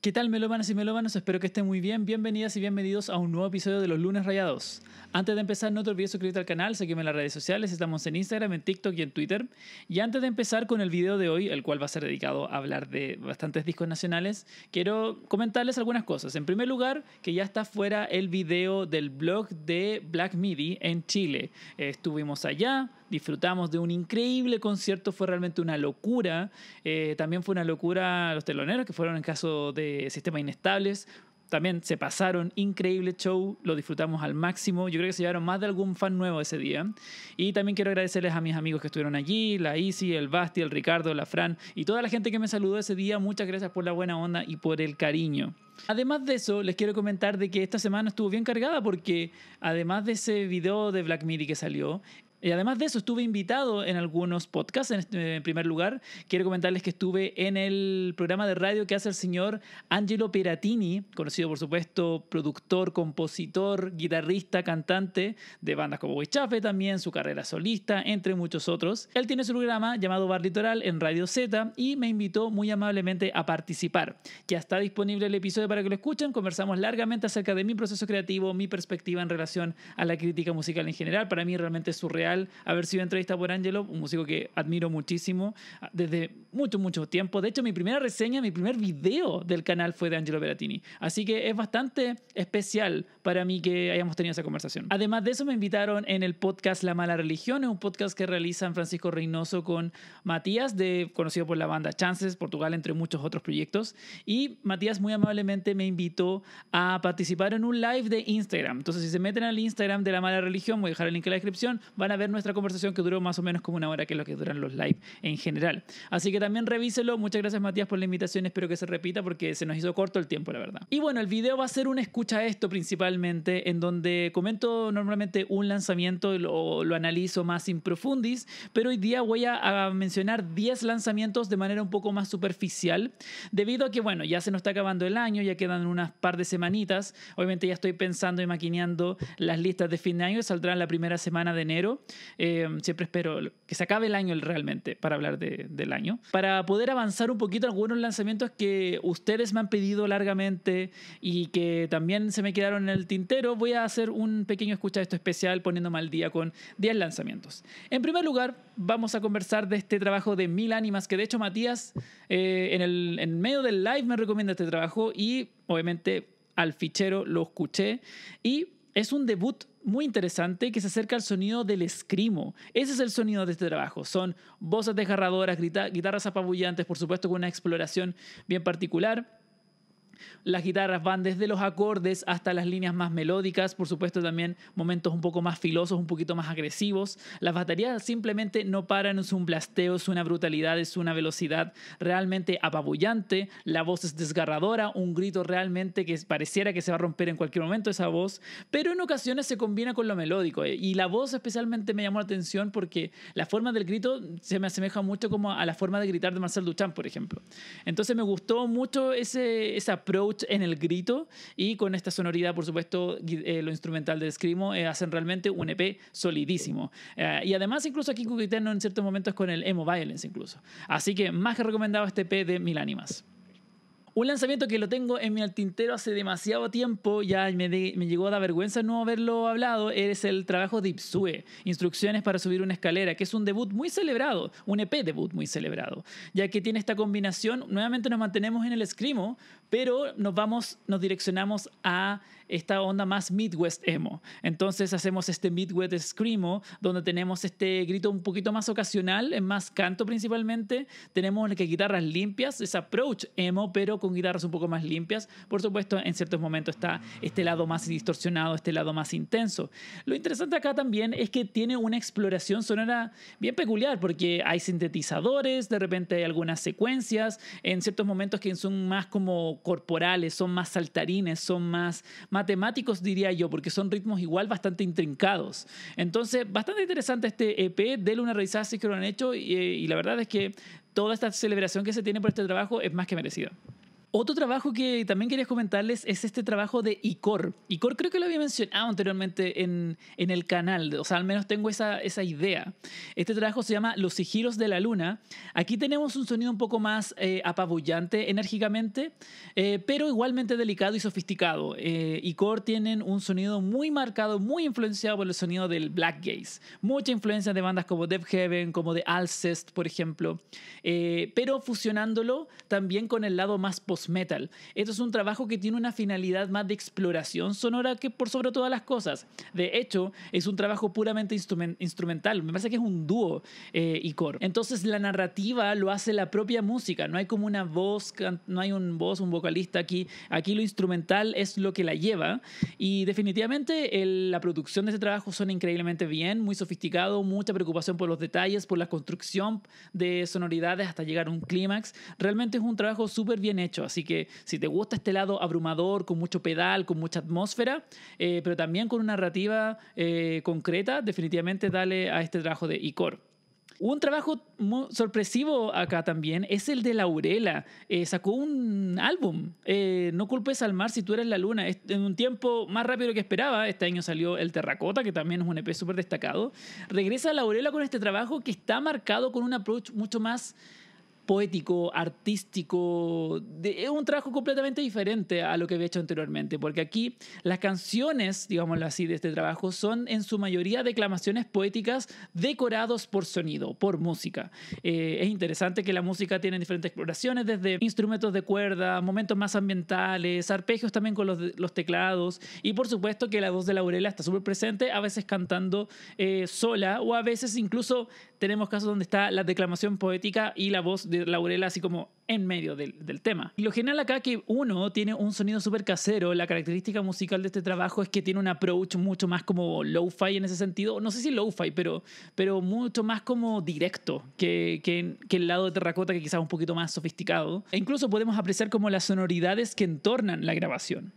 ¿Qué tal, melómanos y melómanos? Espero que estén muy bien. Bienvenidas y bienvenidos a un nuevo episodio de Los Lunes Rayados. Antes de empezar, no te olvides suscribirte al canal, seguirme en las redes sociales. Estamos en Instagram, en TikTok y en Twitter. Y antes de empezar con el video de hoy, el cual va a ser dedicado a hablar de bastantes discos nacionales, quiero comentarles algunas cosas. En primer lugar, que ya está fuera el video del blog de Black Midi en Chile. estuvimos allá, disfrutamos de un increíble concierto, fue realmente una locura. Eh, también fue una locura los teloneros, que fueron en caso de sistemas inestables. También se pasaron, increíble show, lo disfrutamos al máximo. Yo creo que se llevaron más de algún fan nuevo ese día. Y también quiero agradecerles a mis amigos que estuvieron allí, la Isi, el Basti, el Ricardo, la Fran y toda la gente que me saludó ese día. Muchas gracias por la buena onda y por el cariño. Además de eso, les quiero comentar de que esta semana estuvo bien cargada porque además de ese video de Black Midi que salió, y además de eso, estuve invitado en algunos podcasts. Eh, en, primer lugar, quiero comentarles que estuve en el programa de radio que hace el señor Angelo Peratini, conocido por supuesto productor, compositor, guitarrista, cantante de bandas como Chafe también, su carrera solista, entre muchos otros. Él tiene su programa llamado Bar Litoral en Radio Z y me invitó muy amablemente a participar. Ya está disponible el episodio para que lo escuchen. Conversamos largamente acerca de mi proceso creativo, mi perspectiva en relación a la crítica musical en general. Para mí realmente es surreal haber sido entrevista por Angelo, un músico que admiro muchísimo ah, desde mucho, mucho tiempo. De hecho, mi primera reseña, mi primer video del canal fue de Angelo Beratini. Así que es bastante especial para mí que hayamos tenido esa conversación. Además de eso, me invitaron en el podcast La Mala Religión, es un podcast que realizan Francisco Reynoso con Matías, de, conocido por la banda Chances, Portugal, entre muchos otros proyectos. Y Matías muy amablemente me invitó a participar en un live de Instagram. Entonces, si se meten al Instagram de La Mala Religión, voy a dejar el link en la descripción, van a ver nuestra conversación que duró más o menos como una hora, que es lo que duran los live en general. Así que también revíselo. Muchas gracias Matías por la invitación. Espero que se repita porque se nos hizo corto el tiempo, la verdad. Y bueno, el video va a ser un escucha esto principalmente, en donde comento normalmente un lanzamiento o lo, analizo más in profundis, pero hoy día voy a, mencionar 10 lanzamientos de manera un poco más superficial, debido a que, bueno, ya se nos está acabando el año, ya quedan unas par de semanitas. Obviamente ya estoy pensando y maquineando las listas de fin de año, saldrán la primera semana de enero. Em, siempre espero que se acabe el año realmente para hablar del año. Para poder avanzar un poquito algunos lanzamientos que ustedes me han pedido largamente y que también se me quedaron en el tintero, voy a hacer un pequeño escucha esto especial poniéndome al día con 10 lanzamientos. En primer lugar, vamos a conversar de este trabajo de Mil Ánimas, que de hecho Matías eh, en, el, en medio del live me recomienda este trabajo y obviamente al fichero lo escuché y es un debut muy interesante que se acerca al sonido del escrimo. Ese es el sonido de este trabajo. Son voces desgarradoras, guitarras apabullantes, por supuesto con una exploración bien particular. Las guitarras van desde los acordes hasta las líneas más melódicas, por supuesto también momentos un poco más filosos, un poquito más agresivos. Las baterías simplemente no paran, es un blasteo, es una brutalidad, es una velocidad realmente apabullante, la voz es desgarradora, un grito realmente que pareciera que se va a romper en cualquier momento esa voz, pero en ocasiones se combina con lo melódico eh, y la voz especialmente me llamó la atención porque la forma del grito se me asemeja mucho como a la forma de gritar de Marcel Duchamp, por ejemplo. Entonces me gustó mucho ese, esa en el grito y con esta sonoridad, por supuesto, eh, lo instrumental del Screamo, eh, hacen realmente un EP solidísimo. Eh, y además, incluso aquí coquetean en ciertos momentos con el emo violence, incluso. Así que más que recomendado este EP de Mil Ánimas. Un lanzamiento que lo tengo en mi tintero hace demasiado tiempo, ya me, me llegó a dar vergüenza no haberlo hablado, es el trabajo de Ipsue, Instrucciones para subir una escalera, que es un debut muy celebrado, un EP debut muy celebrado, ya que tiene esta combinación, nuevamente nos mantenemos en el escrimo, pero nos vamos, nos direccionamos a esta onda más Midwest emo. Entonces hacemos este Midwest Screamo, donde tenemos este grito un poquito más ocasional, en más canto principalmente. Tenemos que guitarras limpias, es approach emo, pero con guitarras un poco más limpias. Por supuesto, en ciertos momentos está este lado más distorsionado, este lado más intenso. Lo interesante acá también es que tiene una exploración sonora bien peculiar, porque hay sintetizadores, de repente hay algunas secuencias, en ciertos momentos que son más como corporales, son más saltarines, son más, más matemáticos, diría yo, porque son ritmos igual bastante intrincados. Entonces, bastante interesante este EP, de una revisada si que lo han hecho eh, y la verdad es que toda esta celebración que se tiene por este trabajo es más que merecida. Otro trabajo que también quería comentarles es este trabajo de ICOR. ICOR creo que lo había mencionado anteriormente en, en el canal, o sea, al menos tengo esa, esa, idea. Este trabajo se llama Los sigilos de la luna. Aquí tenemos un sonido un poco más eh, apabullante enérgicamente, eh, pero igualmente delicado y sofisticado. Eh, ICOR tienen un sonido muy marcado, muy influenciado por el sonido del black gaze. Mucha influencia de bandas como Death Heaven, como de Alcest, por ejemplo, eh, pero fusionándolo también con el lado más positivo metal Esto es un trabajo que tiene una finalidad más de exploración sonora que por sobre todas las cosas. De hecho, es un trabajo puramente instrumental. Me parece que es un dúo eh, y coro. Entonces, la narrativa lo hace la propia música. No hay como una voz, no hay un voz, un vocalista aquí. Aquí lo instrumental es lo que la lleva. Y definitivamente la producción de este trabajo suena increíblemente bien, muy sofisticado, mucha preocupación por los detalles, por la construcción de sonoridades hasta llegar a un clímax. Realmente es un trabajo súper bien hecho. Así que si te gusta este lado abrumador, con mucho pedal, con mucha atmósfera, eh, pero también con una narrativa eh, concreta, definitivamente dale a este trabajo de Icor. Un trabajo sorpresivo acá también es el de Laurela. Eh, sacó un álbum, No culpes al mar si tú eres la luna. en un tiempo más rápido que esperaba, este año salió El Terracota, que también es un EP súper destacado. Regresa Laurela con este trabajo que está marcado con un approach mucho más poético, artístico. De, es un trabajo completamente diferente a lo que había hecho anteriormente, porque aquí las canciones, digámoslo así, de este trabajo son en su mayoría declamaciones poéticas decorados por sonido, por música. Eh, es interesante que la música tiene diferentes exploraciones, desde instrumentos de cuerda, momentos más ambientales, arpegios también con los, teclados, y por supuesto que la voz de Laurela está súper presente, a veces cantando eh, sola, o a veces incluso tenemos casos donde está la declamación poética y la voz de laurela así como en medio del, tema. Y lo genial acá que uno tiene un sonido súper casero, la característica musical de este trabajo es que tiene un approach mucho más como low-fi en ese sentido, no sé si low-fi, pero, pero mucho más como directo que, que, el lado de terracota que quizás un poquito más sofisticado. E incluso podemos apreciar como las sonoridades que entornan la grabación.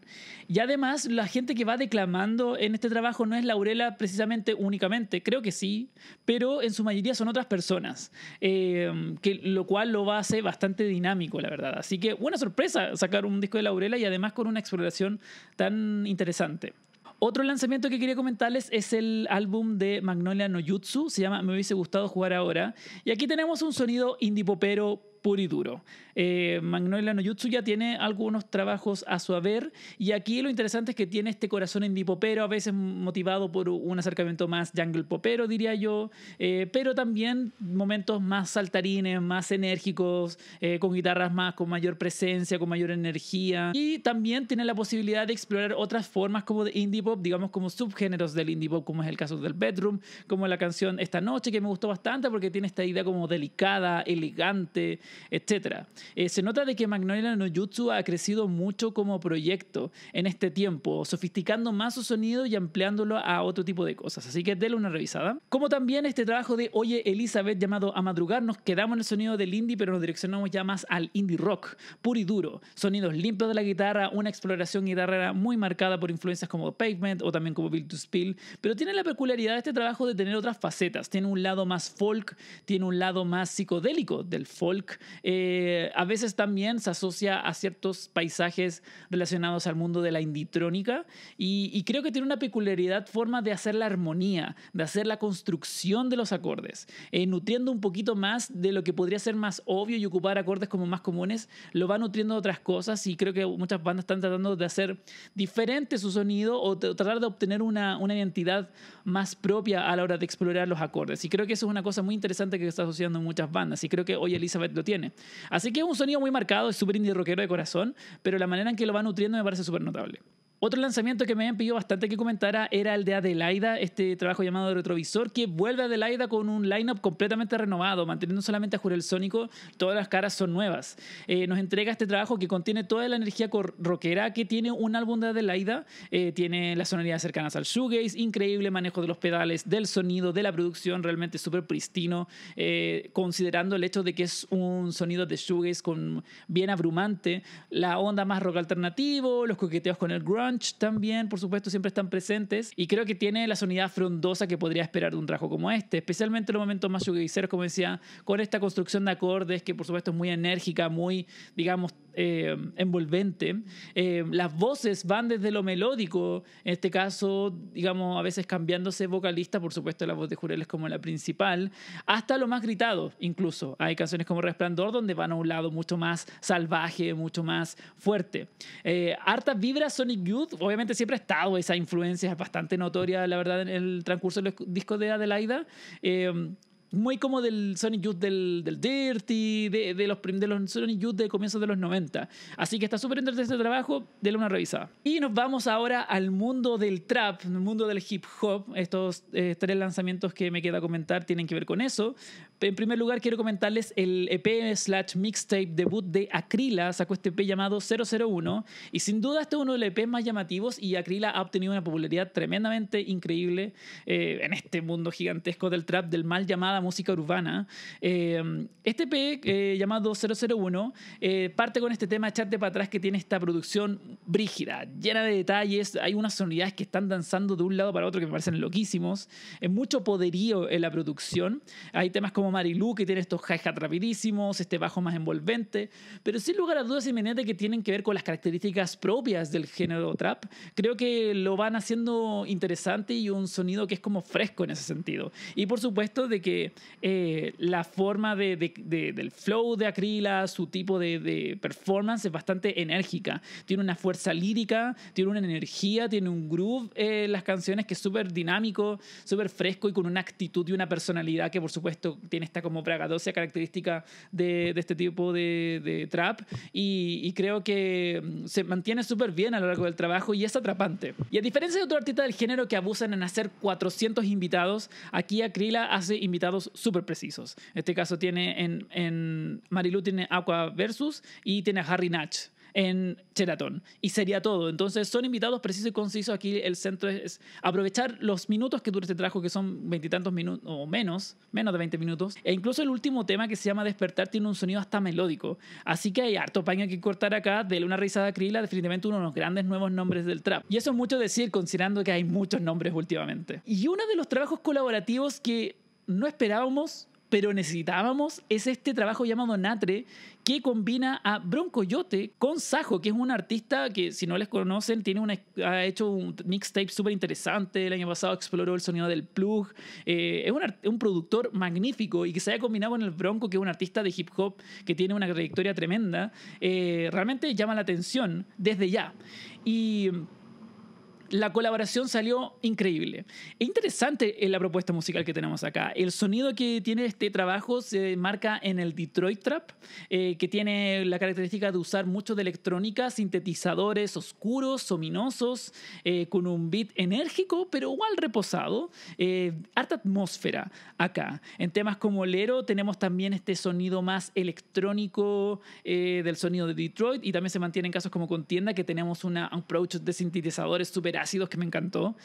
Y además la gente que va declamando en este trabajo no es Laurela precisamente únicamente, creo que sí, pero en su mayoría son otras personas, eh, que, lo cual lo hace bastante dinámico, la verdad. Así que buena sorpresa sacar un disco de Laurela y además con una exploración tan interesante. Otro lanzamiento que quería comentarles es el álbum de Magnolia Nojutsu se llama Me hubiese gustado jugar ahora. Y aquí tenemos un sonido indie popero puro y duro. Eh, Magnolia Noyutsu ya tiene algunos trabajos a su haber y aquí lo interesante es que tiene este corazón indie popero, a veces motivado por un acercamiento más jungle popero, diría yo, eh, pero también momentos más saltarines, más enérgicos, eh, con guitarras más, con mayor presencia, con mayor energía. Y también tiene la posibilidad de explorar otras formas como de indie pop, digamos como subgéneros del indie pop, como es el caso del bedroom, como la canción Esta Noche, que me gustó bastante porque tiene esta idea como delicada, elegante, etc. Eh, se nota de que Magnolia no ha crecido mucho como proyecto en este tiempo, sofisticando más su sonido y ampliándolo a otro tipo de cosas. Así que déle una revisada. Como también este trabajo de Oye Elizabeth llamado A Madrugar, nos quedamos en el sonido del indie, pero nos direccionamos ya más al indie rock, puro y duro. Sonidos limpios de la guitarra, una exploración guitarrera muy marcada por influencias como Pavement o también como Build to Spill, pero tiene la peculiaridad de este trabajo de tener otras facetas. Tiene un lado más folk, tiene un lado más psicodélico del folk, eh, a veces también se asocia a ciertos paisajes relacionados al mundo de la inditrónica y, y creo que tiene una peculiaridad forma de hacer la armonía, de hacer la construcción de los acordes, eh, nutriendo un poquito más de lo que podría ser más obvio y ocupar acordes como más comunes, lo va nutriendo otras cosas y creo que muchas bandas están tratando de hacer diferente su sonido o tratar de obtener una, una identidad más propia a la hora de explorar los acordes. Y creo que eso es una cosa muy interesante que está asociando en muchas bandas y creo que hoy Elizabeth lo Así que es un sonido muy marcado, es súper indie rockero de corazón, pero la manera en que lo va nutriendo me parece súper notable. Otro lanzamiento que me habían pedido bastante que comentara era el de Adelaida, este trabajo llamado Retrovisor, que vuelve a Adelaida con un lineup completamente renovado, manteniendo solamente a Jurel Sónico, todas las caras son nuevas. Eh, nos entrega este trabajo que contiene toda la energía rockera que tiene un álbum de Adelaida, eh, tiene las sonoridades cercanas al shoegaze, increíble manejo de los pedales, del sonido, de la producción, realmente súper pristino, eh, considerando el hecho de que es un sonido de shoegaze con, bien abrumante, la onda más rock alternativo, los coqueteos con el grunge, también, por supuesto, siempre están presentes. Y creo que tiene la sonidad frondosa que podría esperar de un trajo como este, especialmente en los momentos más suiceros como decía, con esta construcción de acordes que, por supuesto, es muy enérgica, muy, digamos, eh, envolvente. Eh, las voces van desde lo melódico, en este caso, digamos, a veces cambiándose vocalista, por supuesto la voz de Jurel es como la principal, hasta lo más gritado incluso. Hay canciones como Resplandor donde van a un lado mucho más salvaje, mucho más fuerte. Eh, vibra vibras Sonic Youth, obviamente siempre ha estado esa influencia, es bastante notoria, la verdad, en el transcurso del disco de Adelaida. Eh, muy como del Sonic Youth del, Dirty, de, de, los, de los Sonic Youth de comienzos de los 90. Así que está súper interesante este trabajo, denle una revisada. Y nos vamos ahora al mundo del trap, el mundo del hip hop. Estos eh, tres lanzamientos que me queda comentar tienen que ver con eso. En primer lugar, quiero comentarles el EP slash mixtape debut de Acrila. Sacó este EP llamado 001. Y sin duda, este es uno de los EPs más llamativos. Y Acrila ha obtenido una popularidad tremendamente increíble eh, en este mundo gigantesco del trap, del mal llamado música urbana. Eh, este EP eh, llamado 001 eh, parte con este tema Echarte para atrás que tiene esta producción brígida, llena de detalles. Hay unas sonoridades que están danzando de un lado para otro que me parecen loquísimos. Es mucho poderío en la producción. Hay temas como Marilu que tiene estos hi-hat rapidísimos, este bajo más envolvente, pero sin lugar a dudas inminente que tienen que ver con las características propias del género trap. Creo que lo van haciendo interesante y un sonido que es como fresco en ese sentido. Y por supuesto de que eh, la forma del flow de Acrila, su tipo de, performance es bastante enérgica. Tiene una fuerza lírica, tiene una energía, tiene un groove eh, las canciones que es súper dinámico, súper fresco y con una actitud y una personalidad que por supuesto tiene esta como bragadocia característica de, este tipo de, trap. Y, y creo que mm, se mantiene súper bien a lo largo del trabajo y es atrapante. Y a diferencia de otro artista del género que abusan en hacer 400 invitados, aquí Acrila hace invitados súper precisos. En este caso tiene en, en Marilu tiene Aqua Versus y tiene Harry Natch en Cheraton. Y sería todo. Entonces, son invitados precisos y concisos. Aquí el centro es, aprovechar los minutos que dura este trabajo, que son veintitantos minutos o menos, menos de 20 minutos. E incluso el último tema que se llama Despertar tiene un sonido hasta melódico. Así que hay harto paño que cortar acá. De una risada acrila, definitivamente uno de los grandes nuevos nombres del trap. Y eso es mucho decir, considerando que hay muchos nombres últimamente. Y uno de los trabajos colaborativos que no esperábamos, pero necesitábamos, es este trabajo llamado Natre, que combina a Bronco Broncoyote con Sajo, que es un artista que, si no les conocen, tiene una, ha hecho un mixtape súper interesante. El año pasado exploró el sonido del plug. Eh, es un, productor magnífico y que se haya combinado con el Bronco, que es un artista de hip hop que tiene una trayectoria tremenda, eh, realmente llama la atención desde ya. Y la colaboración salió increíble. Es interesante eh, la propuesta musical que tenemos acá. El sonido que tiene este trabajo se marca en el Detroit Trap, eh, que tiene la característica de usar mucho de electrónica, sintetizadores oscuros, ominosos, eh, con un beat enérgico, pero igual reposado. harta atmósfera acá. En temas como Lero tenemos también este sonido más electrónico del sonido de Detroit y también se mantiene en casos como Contienda, que tenemos una, un approach de sintetizadores súper sido que me encantó.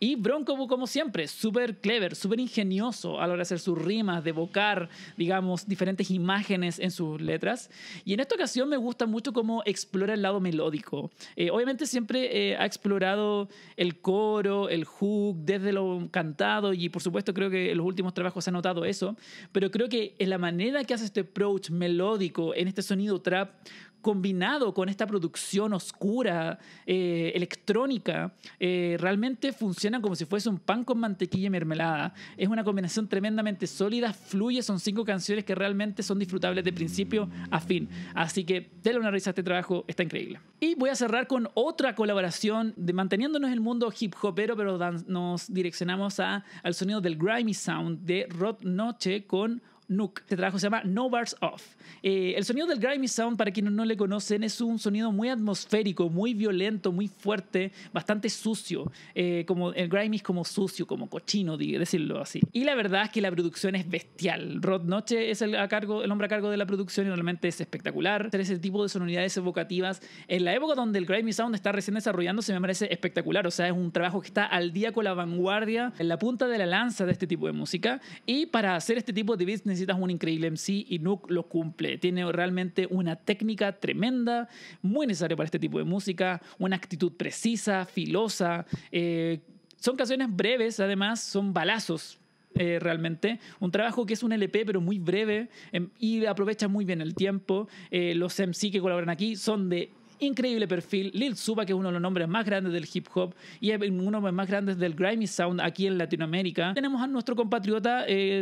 Y Bronco, como siempre, súper clever, súper ingenioso a la hora de hacer sus rimas, de evocar, digamos, diferentes imágenes en sus letras. Y en esta ocasión me gusta mucho cómo explora el lado melódico. Eh, obviamente siempre eh, ha explorado el coro, el hook, desde lo cantado y por supuesto creo que en los últimos trabajos se ha notado eso, pero creo que en la manera que hace este approach melódico, en este sonido trap, combinado con esta producción oscura, eh, electrónica, eh, realmente funciona como si fuese un pan con mantequilla y mermelada. Es una combinación tremendamente sólida, fluye, son cinco canciones que realmente son disfrutables de principio a fin. Así que denle una risa a este trabajo, está increíble. Y voy a cerrar con otra colaboración de manteniéndonos en el mundo hip hop, pero nos direccionamos a, al sonido del grimy sound de Rod Noche con Nook. Este trabajo se llama No Bars Off. Eh, el sonido del Grimey sound, para quienes no le conocen, es un sonido muy atmosférico, muy violento, muy fuerte, bastante sucio. Eh, como el Grimey es como sucio, como cochino, decirlo así. Y la verdad es que la producción es bestial. Rod Noche es el, a cargo, hombre a cargo de la producción y realmente es espectacular. Hacer ese tipo de sonoridades evocativas en la época donde el Grimey sound está recién desarrollándose me parece espectacular. O sea, es un trabajo que está al día con la vanguardia, en la punta de la lanza de este tipo de música. Y para hacer este tipo de business necesitas un increíble MC y Nook lo cumple. Tiene realmente una técnica tremenda, muy necesaria para este tipo de música, una actitud precisa, filosa. Eh, son canciones breves, además, son balazos, eh, realmente. Un trabajo que es un LP, pero muy breve em, y aprovecha muy bien el tiempo. Eh, los MC que colaboran aquí son de Increíble perfil. Lil Zuba, que es uno de los nombres más grandes del hip hop y uno de los más grandes del grimy sound aquí en Latinoamérica. Tenemos a nuestro compatriota eh,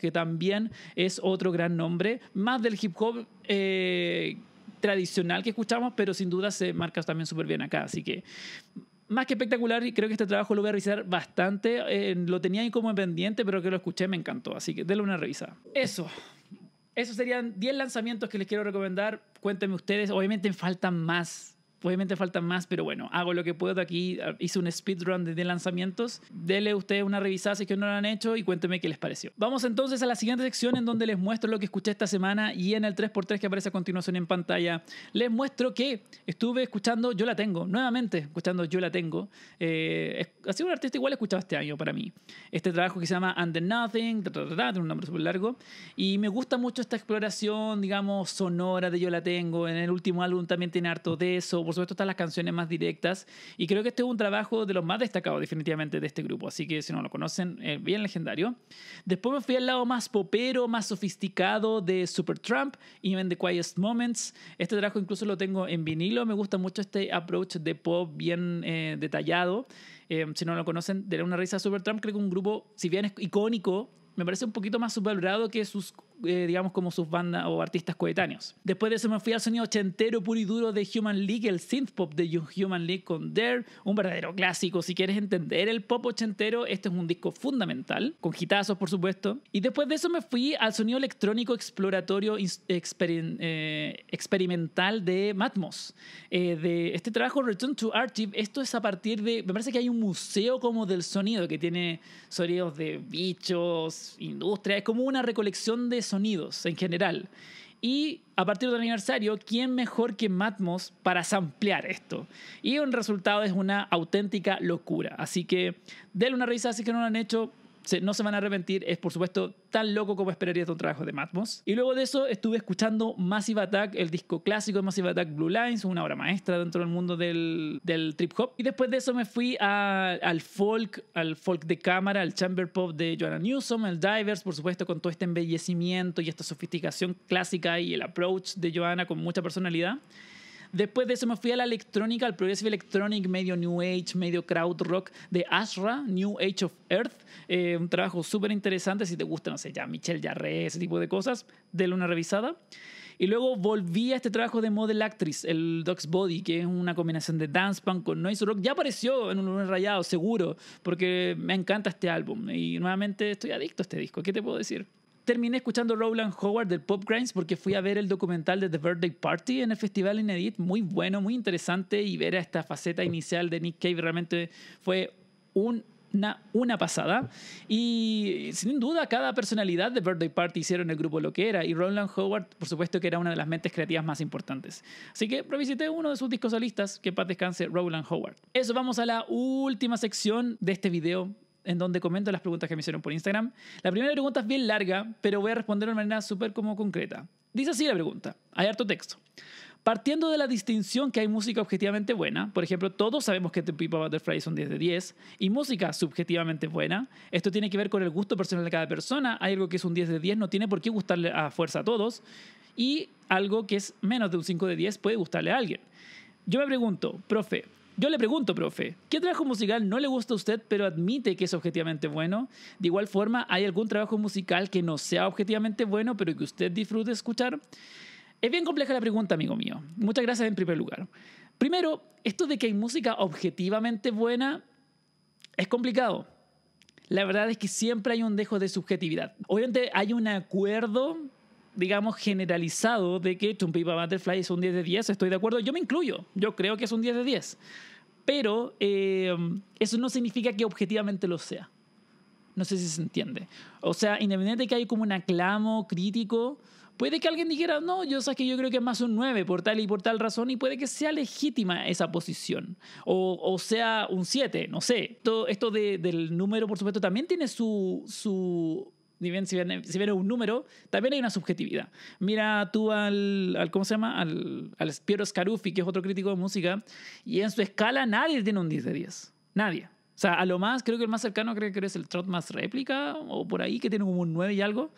que también es otro gran nombre, más del hip hop. Eh, tradicional que escuchamos, pero sin duda se marca también súper bien acá. Así que más que espectacular y creo que este trabajo lo voy a revisar bastante. Eh, lo tenía ahí como pendiente, pero que lo escuché me encantó. Así que denle una revisada. Eso esos serían 10 lanzamientos que les quiero recomendar. Cuéntenme ustedes. Obviamente faltan más. Obviamente faltan más, pero bueno, hago lo que puedo aquí. Ah, hice un speedrun de, lanzamientos. Dele ustedes una revisada si es que no lo han hecho y cuénteme qué les pareció. Vamos entonces a la siguiente sección en donde les muestro lo que escuché esta semana y en el 3x3 que aparece a continuación en pantalla, les muestro que estuve escuchando Yo la tengo, nuevamente escuchando Yo la tengo. Eh, ha sido un artista igual escuchado este año para mí. Este trabajo que se llama And the Nothing, un nombre súper largo. Y me gusta mucho esta exploración, digamos, sonora de Yo la tengo. En el último álbum también tiene harto de eso sobre supuesto están las canciones más directas. Y creo que este es un trabajo de los más destacados definitivamente de este grupo. Así que si no lo conocen, eh, bien legendario. Después me fui al lado más popero, más sofisticado de Supertramp, Even the Quietest Moments. Este trabajo incluso lo tengo en vinilo. Me gusta mucho este approach de pop bien eh, detallado. Eh, si no lo conocen, denle una risa a Supertramp. Creo que un grupo, si bien es icónico, me parece un poquito más subvalorado que sus eh, digamos, como sus bandas o artistas coetáneos. Después de eso me fui al sonido ochentero puro y duro de Human League, el synth pop de Human League con Dare, un verdadero clásico. Si quieres entender el pop ochentero, este es un disco fundamental, con gitazos, por supuesto. Y después de eso me fui al sonido electrónico exploratorio eh, experimental de Matmos. Eh, de este trabajo Return to Archive, esto es a partir de, me parece que hay un museo como del sonido que tiene sonidos de bichos, industria, es como una recolección de sonidos en general. Y a partir del aniversario, ¿quién mejor que Matmos para samplear esto? Y un resultado es una auténtica locura. Así que denle una risa si que no lo han hecho, no se van a arrepentir. Es, por supuesto, tan loco como esperarías de un trabajo de Matmos. Y luego de eso estuve escuchando Massive Attack, el disco clásico de Massive Attack Blue Lines, una obra maestra dentro del mundo del, trip hop. Y después de eso me fui al folk, al folk de cámara, al chamber pop de Joanna Newsom, el Divers, por supuesto, con todo este embellecimiento y esta sofisticación clásica y el approach de Joanna con mucha personalidad. Después de eso me fui a la electrónica, al progressive electronic, medio new age, medio crowd rock de Ashra, New Age of Earth. Eh, un trabajo súper interesante si te gusta, no sé, ya Michelle Jarre, ese tipo de cosas. de una revisada. Y luego volví a este trabajo de Model Actress, el Dog's Body, que es una combinación de dance punk con noise rock. Ya apareció en un lunes rayado, seguro, porque me encanta este álbum. Y nuevamente estoy adicto a este disco. ¿Qué te puedo decir? terminé escuchando Roland Howard del Pop Grinds porque fui a ver el documental de The Birthday Party en el Festival Inedit, muy bueno, muy interesante, y ver a esta faceta inicial de Nick Cave realmente fue una, una, pasada. Y sin duda, cada personalidad de Birthday Party hicieron el grupo lo que era. Y Roland Howard, por supuesto, que era una de las mentes creativas más importantes. Así que revisité uno de sus discos solistas, que paz descanse Roland Howard. Eso, vamos a la última sección de este video en donde comento las preguntas que me hicieron por Instagram. La primera pregunta es bien larga, pero voy a responder de manera súper como concreta. Dice así la pregunta, hay harto texto. Partiendo de la distinción que hay música objetivamente buena, por ejemplo, todos sabemos que The Pipa Butterfly son 10 de 10, y música subjetivamente buena, esto tiene que ver con el gusto personal de cada persona, hay algo que es un 10 de 10, no tiene por qué gustarle a fuerza a todos, y algo que es menos de un 5 de 10 puede gustarle a alguien. Yo me pregunto, profe, yo le pregunto, profe, ¿qué trabajo musical no le gusta a usted pero admite que es objetivamente bueno? De igual forma, ¿hay algún trabajo musical que no sea objetivamente bueno pero que usted disfrute escuchar? Es bien compleja la pregunta, amigo mío. Muchas gracias en primer lugar. Primero, esto de que hay música objetivamente buena es complicado. La verdad es que siempre hay un dejo de subjetividad. Obviamente hay un acuerdo digamos, generalizado de que Chumpipa Butterfly es un 10 de 10, estoy de acuerdo, yo me incluyo, yo creo que es un 10 de 10, pero eh, eso no significa que objetivamente lo sea. No sé si se entiende. O sea, independiente de que haya como un aclamo crítico, puede que alguien dijera, no, yo sabes que yo creo que es más un 9 por tal y por tal razón, y puede que sea legítima esa posición, o, sea un 7, no sé. Todo esto del número, por supuesto, también tiene su, su si viene, si un número, también hay una subjetividad. Mira tú al, al ¿cómo se llama? Al, al Piero Scaruffi que es otro crítico de música, y en su escala nadie tiene un 10 de 10. Nadie. O sea, a lo más, creo que el más cercano creo que es el Trot más réplica o por ahí, que tiene como un 9 y algo.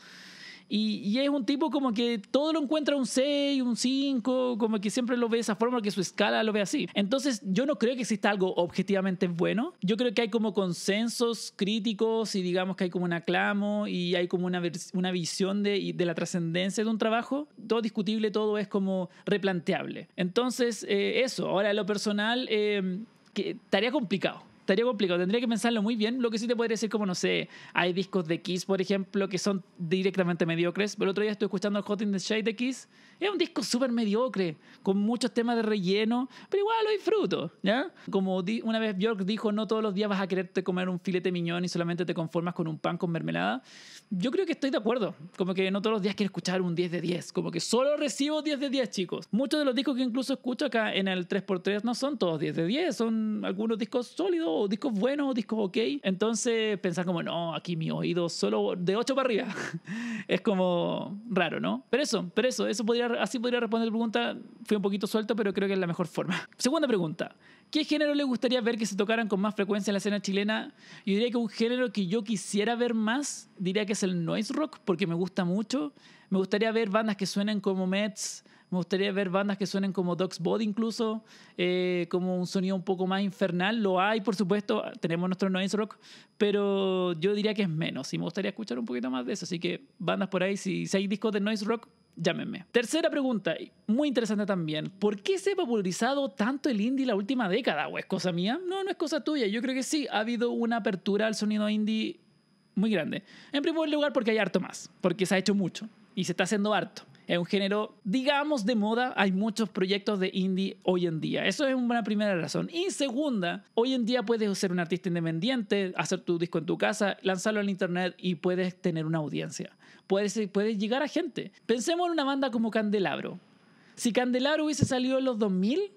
Y, es un tipo como que todo lo encuentra un 6, un 5, como que siempre lo ve de esa forma, que su escala lo ve así. Entonces, yo no creo que exista algo objetivamente bueno. Yo creo que hay como consensos críticos y digamos que hay como un aclamo y hay como una, una visión de, de la trascendencia de un trabajo. Todo discutible, todo es como replanteable. Entonces, eh, eso. Ahora, lo personal, eh, que, estaría complicado estaría complicado, tendría que pensarlo muy bien. Lo que sí te podría decir, como no sé, hay discos de Kiss, por ejemplo, que son directamente mediocres. Pero el otro día estoy escuchando Hot in the Shade de Kiss es un disco súper mediocre, con muchos temas de relleno, pero igual lo fruto ¿ya? Como una vez Bjork dijo, no todos los días vas a quererte comer un filete miñón y solamente te conformas con un pan con mermelada. Yo creo que estoy de acuerdo, como que no todos los días quiero escuchar un 10 de 10, como que solo recibo 10 de 10, chicos. Muchos de los discos que incluso escucho acá en el 3x3 no son todos 10 de 10, son algunos discos sólidos, o discos buenos, o discos ok. Entonces, pensar como, no, aquí mi oído solo de 8 para arriba, es como raro, ¿no? Pero eso, pero eso, eso podría así podría responder la pregunta. Fui un poquito suelto, pero creo que es la mejor forma. Segunda pregunta. ¿Qué género le gustaría ver que se tocaran con más frecuencia en la escena chilena? Yo diría que un género que yo quisiera ver más, diría que es el noise rock, porque me gusta mucho. Me gustaría ver bandas que suenen como Mets, me gustaría ver bandas que suenen como Dogs Body incluso, eh, como un sonido un poco más infernal. Lo hay, por supuesto, tenemos nuestro noise rock, pero yo diría que es menos y me gustaría escuchar un poquito más de eso. Así que bandas por ahí, si, si hay discos de noise rock, llámenme. Tercera pregunta, muy interesante también. ¿Por qué se ha popularizado tanto el indie la última década? ¿O es cosa mía? No, no es cosa tuya. Yo creo que sí, ha habido una apertura al sonido indie muy grande. En primer lugar, porque hay harto más, porque se ha hecho mucho y se está haciendo harto. Es un género, digamos, de moda. Hay muchos proyectos de indie hoy en día. Eso es una primera razón. Y segunda, hoy en día puedes ser un artista independiente, hacer tu disco en tu casa, lanzarlo en internet y puedes tener una audiencia puede, llegar a gente. Pensemos en una banda como Candelabro. Si Candelabro hubiese salido en los 2000,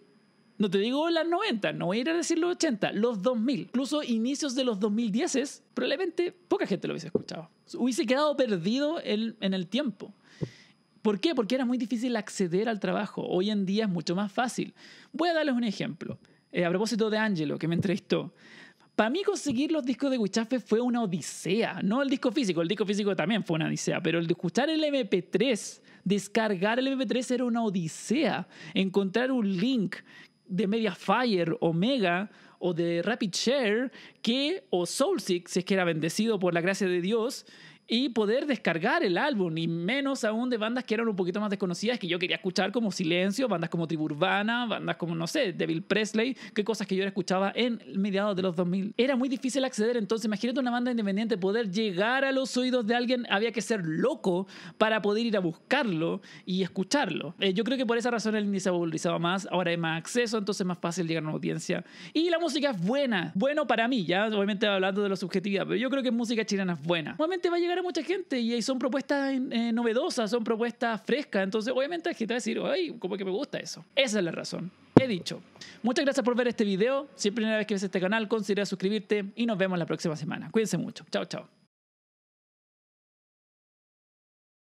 no te digo las 90, no voy a ir a decir los 80, los 2000, incluso inicios de los 2010, probablemente poca gente lo hubiese escuchado. Hubiese quedado perdido en el tiempo. ¿Por qué? Porque era muy difícil acceder al trabajo. Hoy en día es mucho más fácil. Voy a darles un ejemplo. Eh, a propósito de Angelo, que me entrevistó. Para mí conseguir los discos de Huichafe fue una odisea, no el disco físico, el disco físico también fue una odisea, pero el de escuchar el MP3, descargar el MP3 era una odisea, encontrar un link de Mediafire o Mega o de Rapid Share que o Soulseek, si es que era bendecido por la gracia de Dios, y poder descargar el álbum, y menos aún de bandas que eran un poquito más desconocidas, que yo quería escuchar como Silencio, bandas como Tribu bandas como, no sé, Devil Presley, que cosas que yo escuchaba en mediados de los 2000. Era muy difícil acceder, entonces imagínate una banda independiente, poder llegar a los oídos de alguien, había que ser loco para poder ir a buscarlo y escucharlo. Eh, yo creo que por esa razón el índice se ha más, ahora hay más acceso, entonces es más fácil llegar a una audiencia. Y la música es buena, bueno para mí, ya obviamente hablando de lo subjetividad, pero yo creo que música chilena es buena. Obviamente va a llegar mucha gente y son propuestas eh, novedosas, son propuestas frescas. Entonces, obviamente, hay que va decir, ay, como que me gusta eso. Esa es la razón. He dicho. Muchas gracias por ver este video. Si es la primera vez que ves este canal, considera suscribirte y nos vemos la próxima semana. Cuídense mucho. Chao, chao.